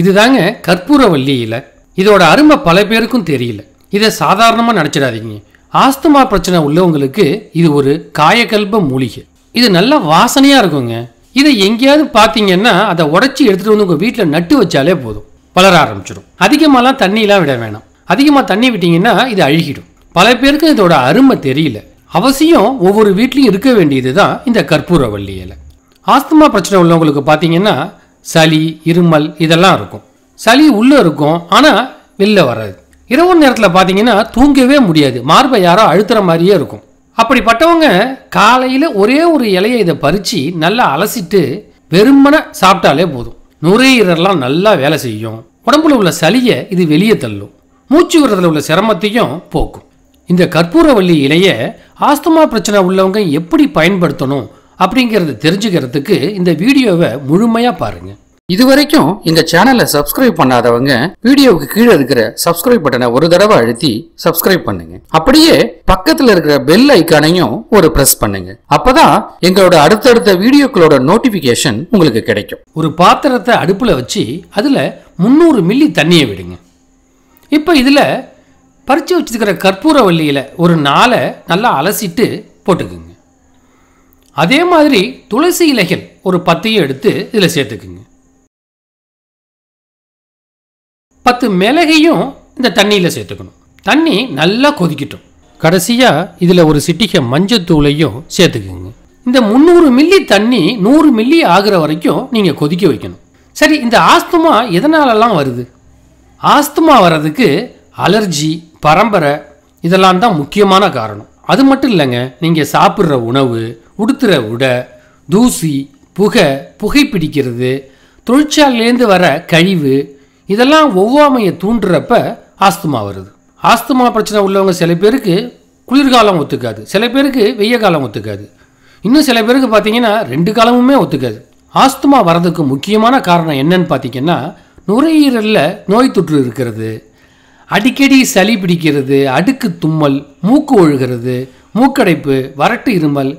இதுதாங்க கற்பூரவல்லி இலை இதோட அருமை பல பேருக்கும் தெரியல இதை சாதாரணமாக நினச்சிடாதீங்க ஆஸ்துமா பிரச்சனை உள்ளவங்களுக்கு இது ஒரு காயக்கல்ப மூலிகை இது நல்லா வாசனையாக இருக்குங்க இதை எங்கேயாவது பார்த்தீங்கன்னா அதை உடச்சி எடுத்துகிட்டு வந்து உங்கள் வீட்டில் நட்டு வச்சாலே போதும் வளர ஆரம்பிச்சிடும் அதிகமாகலாம் தண்ணியெலாம் விட வேணாம் அதிகமாக தண்ணி விட்டிங்கன்னா இது அழுகிடும் பல பேருக்கு இதோட அருமை தெரியல அவசியம் ஒவ்வொரு வீட்லையும் இருக்க வேண்டியது தான் இந்த கற்பூர இலை ஆஸ்துமா பிரச்சனை உள்ளவங்களுக்கு பார்த்தீங்கன்னா சளி இருமல் இதெல்லாம் இருக்கும் சளி உள்ளே இருக்கும் ஆனால் வெளில வராது இரவு நேரத்தில் பார்த்தீங்கன்னா தூங்கவே முடியாது மார்பை யாரோ அழுத்துற மாதிரியே இருக்கும் அப்படிப்பட்டவங்க காலையில் ஒரே ஒரு இலையை இதை பறித்து நல்லா அலசிட்டு வெறுமனை சாப்பிட்டாலே போதும் நுரையீரெல்லாம் நல்லா வேலை செய்யும் உடம்புல உள்ள சளியை இது வெளியே தள்ளும் மூச்சு விடுறதுல உள்ள சிரமத்தையும் போக்கும் இந்த கற்பூரவள்ளி இலையை ஆஸ்துமா பிரச்சனை உள்ளவங்க எப்படி பயன்படுத்தணும் அப்படிங்கிறது தெரிஞ்சுக்கிறதுக்கு இந்த வீடியோவை முழுமையாக பாருங்க இது வரைக்கும் இந்த சேனலை சப்ஸ்கிரைப் பண்ணாதவங்க வீடியோவுக்கு கீழே இருக்கிற சப்ஸ்கிரைப் பட்டனை ஒரு தடவை அழுத்தி சப்ஸ்கிரைப் பண்ணுங்க அப்படியே பக்கத்தில் இருக்கிற பெல் ஐக்கானையும் ஒரு பிரஸ் பண்ணுங்க அப்பதான் எங்களோட அடுத்தடுத்த வீடியோக்களோட நோட்டிபிகேஷன் உங்களுக்கு கிடைக்கும் ஒரு பாத்திரத்தை அடுப்பில் வச்சு அதில் முந்நூறு மில்லி தண்ணியை விடுங்க இப்போ இதில் பறித்து கற்பூர கற்பூரவல்லியில் ஒரு நாளை நல்லா அலசிட்டு போட்டுக்குங்க அதே மாதிரி துளசி இலைகள் ஒரு பத்தையும் எடுத்து இதில் சேர்த்துக்குங்க பத்து மிளகையும் இந்த தண்ணியில் சேர்த்துக்கணும் தண்ணி நல்லா கொதிக்கட்டும் கடைசியாக இதில் ஒரு சிட்டிகை மஞ்சத்தூளையும் சேர்த்துக்குங்க இந்த முந்நூறு மில்லி தண்ணி நூறு மில்லி ஆகிற வரைக்கும் நீங்கள் கொதிக்க வைக்கணும் சரி இந்த ஆஸ்துமா எதனாலலாம் வருது ஆஸ்துமா வர்றதுக்கு அலர்ஜி பரம்பரை இதெல்லாம் தான் முக்கியமான காரணம் அது மட்டும் இல்லைங்க நீங்கள் சாப்பிட்ற உணவு உடுத்துகிற உடை தூசி புகை புகைப்பிடிக்கிறது தொழிற்சாலையிலேருந்து வர கழிவு இதெல்லாம் ஒவ்வாமையை தூண்டுறப்ப ஆஸ்துமா வருது ஆஸ்துமா பிரச்சனை உள்ளவங்க சில பேருக்கு குளிர்காலம் ஒத்துக்காது சில பேருக்கு வெய்ய காலம் ஒத்துக்காது இன்னும் சில பேருக்கு பார்த்தீங்கன்னா ரெண்டு காலமுமே ஒத்துக்காது ஆஸ்துமா வரதுக்கு முக்கியமான காரணம் என்னன்னு பார்த்தீங்கன்னா நுரையீரலில் நோய் தொற்று இருக்கிறது அடிக்கடி சளி பிடிக்கிறது அடுக்கு தும்மல் மூக்கு ஒழுகிறது மூக்கடைப்பு வறட்டு இருமல்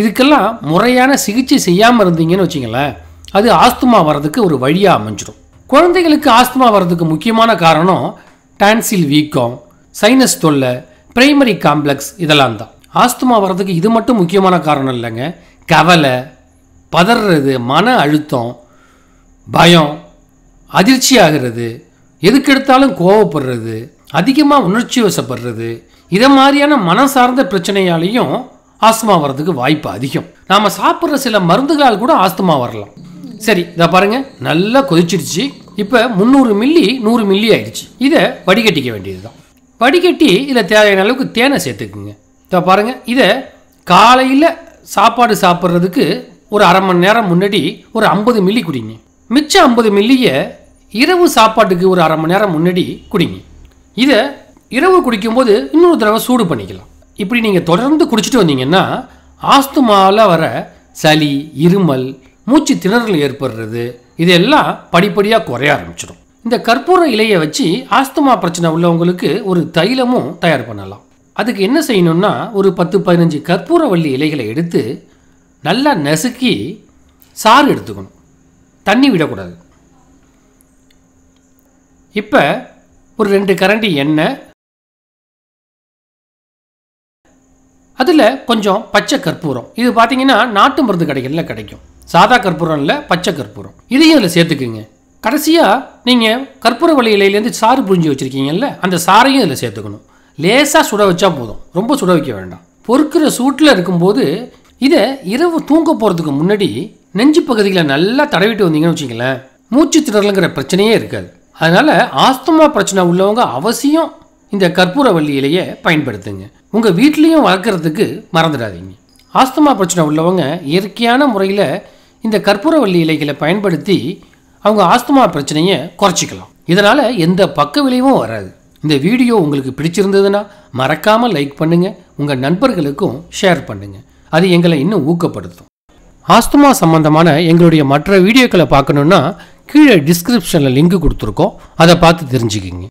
இதுக்கெல்லாம் முறையான சிகிச்சை செய்யாமல் இருந்தீங்கன்னு வச்சிங்களேன் அது ஆஸ்துமா வர்றதுக்கு ஒரு வழியாக அமைஞ்சிடும் குழந்தைகளுக்கு ஆஸ்துமா வர்றதுக்கு முக்கியமான காரணம் டான்சில் வீக்கம் சைனஸ் தொல்லை பிரைமரி காம்ப்ளெக்ஸ் இதெல்லாம் தான் ஆஸ்துமா வர்றதுக்கு இது மட்டும் முக்கியமான காரணம் இல்லைங்க கவலை பதறது மன அழுத்தம் பயம் அதிர்ச்சி ஆகிறது எதுக்கெடுத்தாலும் கோவப்படுறது அதிகமாக உணர்ச்சி வசப்படுறது இதை மாதிரியான மனம் சார்ந்த பிரச்சனையாலையும் ஆஸ்துமா வர்றதுக்கு வாய்ப்பு அதிகம் நாம சாப்பிட்ற சில மருந்துகளால் கூட ஆஸ்துமா வரலாம் சரி இதை பாருங்க நல்லா கொதிச்சிருச்சு இப்போ முந்நூறு மில்லி நூறு மில்லி ஆயிடுச்சு இதை வடிகட்டிக்க வேண்டியதுதான் வடிகட்டி இதில் தேவையான அளவுக்கு தேனை சேர்த்துக்குங்க இதை பாருங்க இதை காலையில் சாப்பாடு சாப்பிட்றதுக்கு ஒரு அரை மணி நேரம் முன்னாடி ஒரு ஐம்பது மில்லி குடிங்க மிச்சம் ஐம்பது மில்லியை இரவு சாப்பாட்டுக்கு ஒரு அரை மணி நேரம் முன்னாடி குடிங்க இதை இரவு குடிக்கும்போது இன்னொரு தடவை சூடு பண்ணிக்கலாம் இப்படி நீங்கள் தொடர்ந்து குடிச்சிட்டு வந்தீங்கன்னா ஆஸ்துமாவில் வர சளி இருமல் மூச்சு திணறல் ஏற்படுறது இதெல்லாம் படிப்படியாக குறைய ஆரம்பிச்சிடும் இந்த கற்பூர இலையை வச்சு ஆஸ்துமா பிரச்சனை உள்ளவங்களுக்கு ஒரு தைலமும் தயார் பண்ணலாம் அதுக்கு என்ன செய்யணும்னா ஒரு பத்து பதினஞ்சு கற்பூர வள்ளி இலைகளை எடுத்து நல்லா நசுக்கி சாறு எடுத்துக்கணும் தண்ணி விடக்கூடாது இப்போ ஒரு ரெண்டு கரண்டி எண்ணெய் அதில் கொஞ்சம் பச்சை கற்பூரம் இது பார்த்தீங்கன்னா நாட்டு மருந்து கடைகளில் கிடைக்கும் சாதா கற்பூரம் இல்லை பச்சை கற்பூரம் இதையும் அதில் சேர்த்துக்குங்க கடைசியாக நீங்கள் கற்பூர வழி இலையிலேருந்து சாறு புரிஞ்சு வச்சுருக்கீங்கல்ல அந்த சாரையும் இதில் சேர்த்துக்கணும் லேசாக சுட வச்சா போதும் ரொம்ப சுட வைக்க வேண்டாம் பொறுக்கிற சூட்டில் இருக்கும்போது இதை இரவு தூங்க போகிறதுக்கு முன்னாடி நெஞ்சு பகுதிகளை நல்லா தடவிட்டு வந்தீங்கன்னு வச்சுங்களேன் மூச்சு திணறலுங்கிற பிரச்சனையே இருக்காது அதனால் ஆஸ்துமா பிரச்சனை உள்ளவங்க அவசியம் இந்த கற்பூரவல்லியிலேயே பயன்படுத்துங்க உங்கள் வீட்லேயும் வளர்க்குறதுக்கு மறந்துடாதீங்க ஆஸ்துமா பிரச்சனை உள்ளவங்க இயற்கையான முறையில் இந்த கற்பூரவல்லி இலைகளை பயன்படுத்தி அவங்க ஆஸ்துமா பிரச்சனையை குறைச்சிக்கலாம் இதனால் எந்த பக்க விளைவும் வராது இந்த வீடியோ உங்களுக்கு பிடிச்சிருந்ததுன்னா மறக்காமல் லைக் பண்ணுங்கள் உங்கள் நண்பர்களுக்கும் ஷேர் பண்ணுங்கள் அது எங்களை இன்னும் ஊக்கப்படுத்தும் ஆஸ்துமா சம்பந்தமான எங்களுடைய மற்ற வீடியோக்களை பார்க்கணுன்னா கீழே டிஸ்கிரிப்ஷனில் லிங்க் கொடுத்துருக்கோம் அதை பார்த்து தெரிஞ்சுக்கிங்க